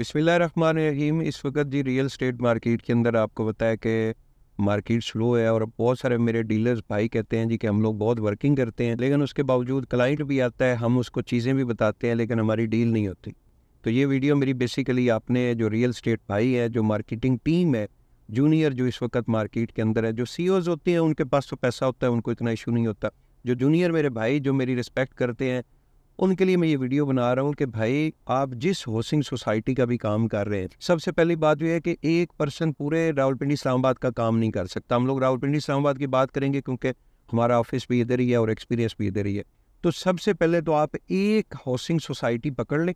रहीम इस वक्त जी real estate market के अंदर आपको बताया कि मार्केट स्लो है और बहुत सारे मेरे डीलर्स भाई कहते हैं जी कि हम लोग बहुत वर्किंग करते हैं लेकिन उसके बावजूद क्लाइंट भी आता है हम उसको चीज़ें भी बताते हैं लेकिन हमारी डील नहीं होती तो ये वीडियो मेरी बेसिकली आपने जो रियल स्टेट भाई है जो मार्केटिंग टीम है जूनियर जो इस वक्त मार्केट के अंदर है जो सी e होते हैं उनके पास तो पैसा होता है उनको इतना इशू नहीं होता जो जूनियर मेरे भाई जो मेरी रिस्पेक्ट करते हैं उनके लिए मैं ये वीडियो बना रहा हूँ कि भाई आप जिस हाउसिंग सोसाइटी का भी काम कर रहे हैं सबसे पहली बात तो यह है कि एक पर्सन पूरे रावलपिंडी इस्लामाबाद का काम नहीं कर सकता हम लोग रावलपिंडी इस्लामाबाद की बात करेंगे क्योंकि हमारा ऑफिस भी इधर ही है और एक्सपीरियंस भी इधर ही है तो सबसे पहले तो आप एक हाउसिंग सोसाइटी पकड़ लें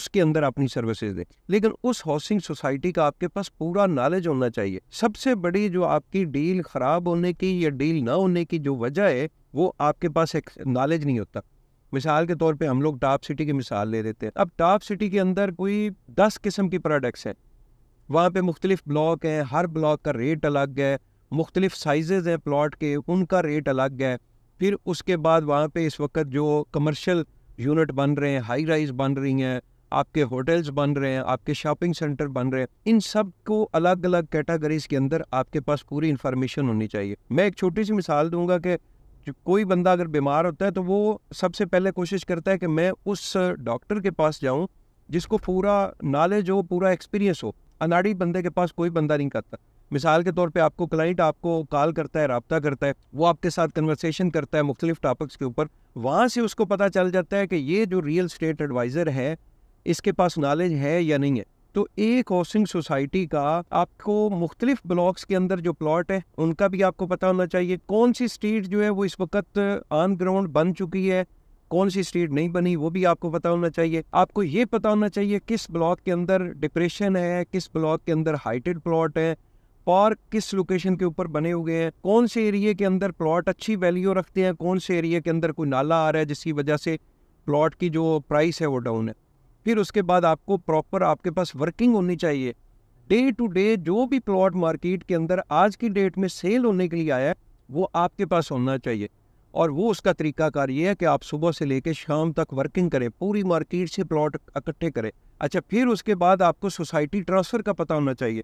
उसके अंदर अपनी सर्विसेज दें लेकिन उस हाउसिंग सोसाइटी का आपके पास पूरा नॉलेज होना चाहिए सबसे बड़ी जो आपकी डील ख़राब होने की या डील ना होने की जो वजह है वो आपके पास एक नॉलेज नहीं होता मिसाल के तौर पे हम लोग टॉप सिटी की मिसाल ले देते हैं अब टॉप सिटी के अंदर कोई दस किस्म की प्रोडक्ट्स हैं वहाँ पे मुख्तलिफ ब्लॉक हैं हर ब्लॉक का रेट अलग है मुख्तलिफ साइजेज़ हैं प्लॉट के उनका रेट अलग है फिर उसके बाद वहाँ पे इस वक्त जो कमर्शियल यूनिट बन रहे हैं हाई राइज बन रही हैं आपके होटल्स बन रहे हैं आपके शॉपिंग सेंटर बन रहे हैं इन सब को अलग अलग कैटेगरीज के अंदर आपके पास पूरी इन्फॉर्मेशन होनी चाहिए मैं एक छोटी सी मिसाल दूंगा कि जो कोई बंदा अगर बीमार होता है तो वो सबसे पहले कोशिश करता है कि मैं उस डॉक्टर के पास जाऊँ जिसको पूरा नॉलेज हो पूरा एक्सपीरियंस हो अनाड़ी बंदे के पास कोई बंदा नहीं करता मिसाल के तौर पे आपको क्लाइंट आपको कॉल करता है रबता करता है वो आपके साथ कन्वर्सेशन करता है मुख्तलिफ टॉपिक्स के ऊपर वहाँ से उसको पता चल जाता है कि ये जो रियल स्टेट एडवाइज़र है इसके पास नॉलेज है या नहीं है तो एक हाउसिंग सोसाइटी का आपको मुख्तलिफ ब्लॉक्स के अंदर जो प्लॉट है उनका भी आपको पता होना चाहिए कौन सी स्ट्रीट जो है वो इस वक्त ऑन ग्राउंड बन चुकी है कौन सी स्ट्रीट नहीं बनी वो भी आपको पता होना चाहिए आपको ये पता होना चाहिए किस ब्लॉक के अंदर डिप्रेशन है किस ब्लॉक के अंदर हाइटेड प्लॉट है पार्क किस लोकेशन के ऊपर बने हुए हैं कौन से एरिए के अंदर प्लॉट अच्छी वैल्यू रखते हैं कौन से एरिए के अंदर कोई नाला आ रहा है जिसकी वजह से प्लॉट की जो प्राइस है वो डाउन है फिर उसके बाद आपको प्रॉपर आपके पास वर्किंग होनी चाहिए डे टू डे जो भी प्लॉट मार्केट के अंदर आज की डेट में सेल होने के लिए आया है वो आपके पास होना चाहिए और वो उसका तरीकाकार ये है कि आप सुबह से लेकर शाम तक वर्किंग करें पूरी मार्केट से प्लॉट इकट्ठे करें अच्छा फिर उसके बाद आपको सोसाइटी ट्रांसफ़र का पता होना चाहिए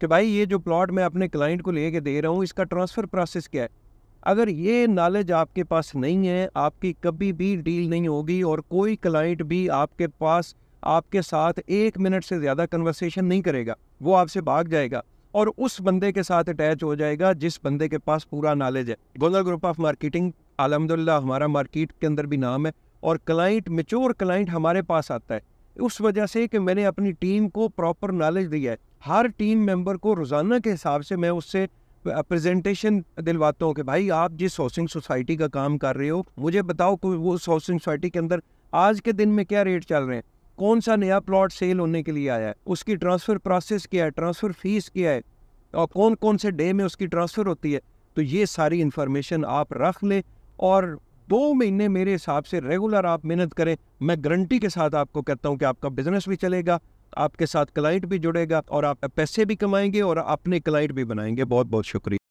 कि भाई ये जो प्लॉट मैं अपने क्लाइंट को लेके दे रहा हूँ इसका ट्रांसफ़र प्रोसेस क्या है अगर ये नॉलेज आपके पास नहीं है आपकी कभी भी डील नहीं होगी और कोई क्लाइंट भी आपके पास आपके साथ एक मिनट से ज़्यादा कन्वर्सेशन नहीं करेगा वो आपसे भाग जाएगा और उस बंदे के साथ अटैच हो जाएगा जिस बंदे के पास पूरा नॉलेज है गोदा ग्रुप ऑफ मार्केटिंग अलहमदिल्ला हमारा मार्केट के अंदर भी नाम है और क्लाइंट मेच्योर क्लाइंट हमारे पास आता है उस वजह से कि मैंने अपनी टीम को प्रॉपर नॉलेज दिया है हर टीम मेंबर को रोज़ाना के हिसाब से मैं उससे प्रेजेंटेशन दिलवाता हूँ कि भाई आप जिस हाउसिंग सोसाइटी का काम कर रहे हो मुझे बताओ कोई वो हाउसिंग सोसाइटी के अंदर आज के दिन में क्या रेट चल रहे हैं कौन सा नया प्लॉट सेल होने के लिए आया है उसकी ट्रांसफ़र प्रोसेस क्या है ट्रांसफ़र फीस क्या है और कौन कौन से डे में उसकी ट्रांसफ़र होती है तो ये सारी इन्फॉर्मेशन आप रख लें और दो महीने मेरे हिसाब से रेगुलर आप मेहनत करें मैं गारंटी के साथ आपको कहता हूँ कि आपका बिज़नेस भी चलेगा आपके साथ क्लाइंट भी जुड़ेगा और आप पैसे भी कमाएंगे और अपने क्लाइंट भी बनाएंगे बहुत बहुत शुक्रिया